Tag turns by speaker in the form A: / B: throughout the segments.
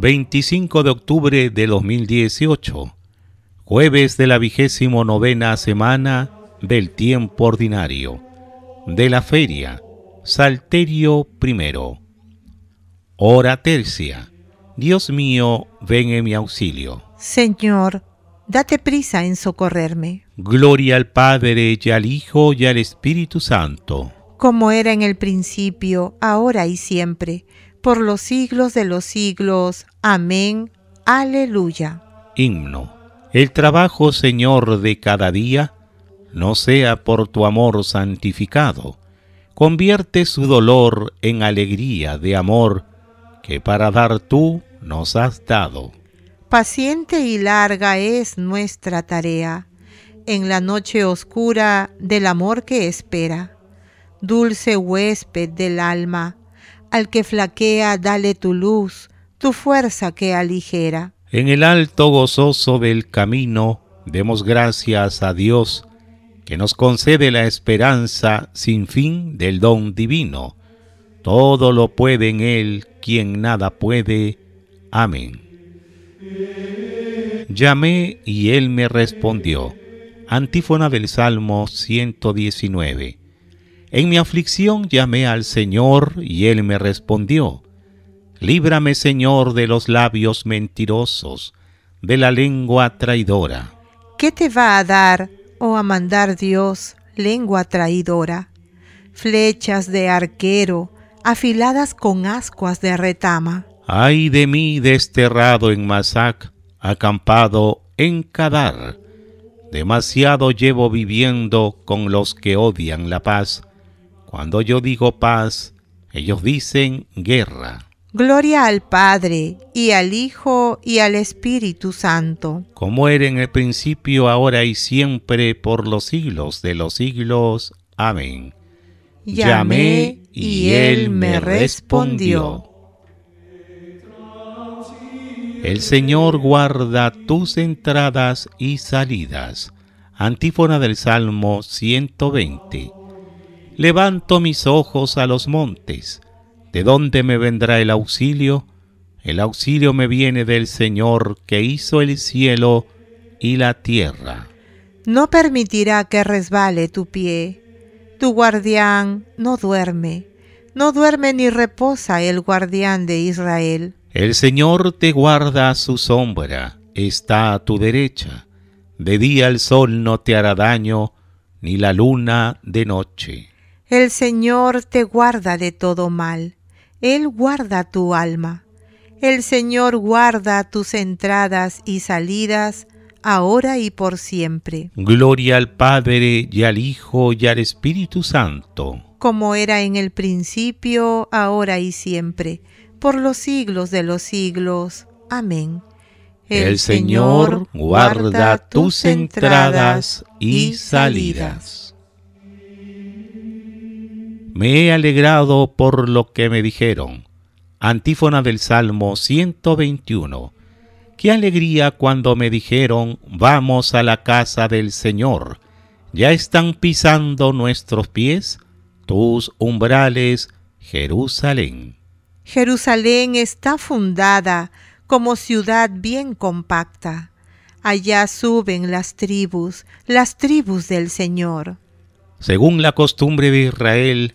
A: 25 de octubre de 2018, jueves de la vigésimo novena semana del tiempo ordinario, de la feria, Salterio primero. Hora tercia. Dios mío, ven en mi auxilio.
B: Señor, date prisa en socorrerme.
A: Gloria al Padre y al Hijo y al Espíritu Santo.
B: Como era en el principio, ahora y siempre por los siglos de los siglos. Amén. Aleluya.
A: Himno. El trabajo, Señor, de cada día, no sea por tu amor santificado. Convierte su dolor en alegría de amor que para dar tú nos has dado.
B: Paciente y larga es nuestra tarea en la noche oscura del amor que espera. Dulce huésped del alma, al que flaquea, dale tu luz, tu fuerza que aligera.
A: En el alto gozoso del camino, demos gracias a Dios, que nos concede la esperanza sin fin del don divino. Todo lo puede en Él quien nada puede. Amén. Llamé y Él me respondió. Antífona del Salmo 119. En mi aflicción llamé al Señor y Él me respondió. Líbrame, Señor, de los labios mentirosos, de la lengua traidora.
B: ¿Qué te va a dar o oh a mandar Dios, lengua traidora? Flechas de arquero, afiladas con ascuas de retama.
A: Ay de mí desterrado en Masac, acampado en Kadar! Demasiado llevo viviendo con los que odian la paz cuando yo digo paz, ellos dicen guerra.
B: Gloria al Padre, y al Hijo, y al Espíritu Santo.
A: Como era en el principio, ahora y siempre, por los siglos de los siglos. Amén. Llamé, y Él me respondió. El Señor guarda tus entradas y salidas. Antífona del Salmo 120. Levanto mis ojos a los montes. ¿De dónde me vendrá el auxilio? El auxilio me viene del Señor que hizo el cielo y la tierra.
B: No permitirá que resbale tu pie. Tu guardián no duerme. No duerme ni reposa el guardián de Israel.
A: El Señor te guarda a su sombra, está a tu derecha. De día el sol no te hará daño, ni la luna de noche.
B: El Señor te guarda de todo mal, Él guarda tu alma. El Señor guarda tus entradas y salidas, ahora y por siempre.
A: Gloria al Padre y al Hijo y al Espíritu Santo.
B: Como era en el principio, ahora y siempre, por los siglos de los siglos. Amén. El, Señor guarda tus entradas y salidas.
A: Me he alegrado por lo que me dijeron. Antífona del Salmo 121. Qué alegría cuando me dijeron, vamos a la casa del Señor. Ya están pisando nuestros pies tus umbrales, Jerusalén.
B: Jerusalén está fundada como ciudad bien compacta. Allá suben las tribus, las tribus del Señor.
A: Según la costumbre de Israel,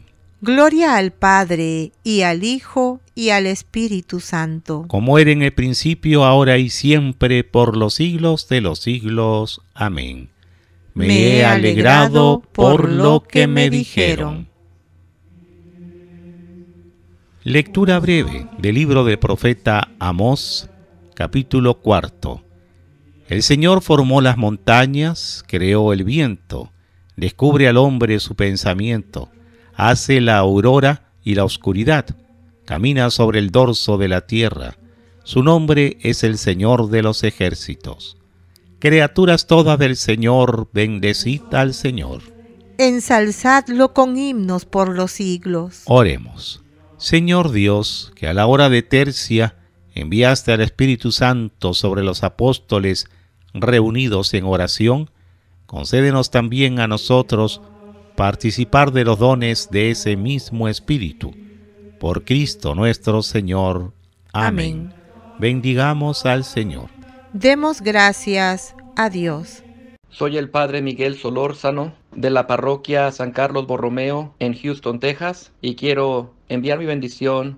B: Gloria al Padre, y al Hijo, y al Espíritu Santo.
A: Como era en el principio, ahora y siempre, por los siglos de los siglos. Amén. Me, he alegrado por lo que me dijeron. Lectura breve del libro del profeta Amós, capítulo cuarto. El Señor formó las montañas, creó el viento, descubre al hombre su pensamiento hace la aurora y la oscuridad, camina sobre el dorso de la tierra. Su nombre es el Señor de los ejércitos. Criaturas todas del Señor, bendecid al Señor.
B: Ensalzadlo con himnos por los siglos.
A: Oremos. Señor Dios, que a la hora de tercia enviaste al Espíritu Santo sobre los apóstoles reunidos en oración, concédenos también a nosotros participar de los dones de ese mismo Espíritu. Por Cristo nuestro Señor. Amén. Bendigamos al Señor.
B: Demos gracias a Dios.
A: Soy el Padre Miguel Solórzano de la parroquia San Carlos Borromeo en Houston, Texas, y quiero enviar mi bendición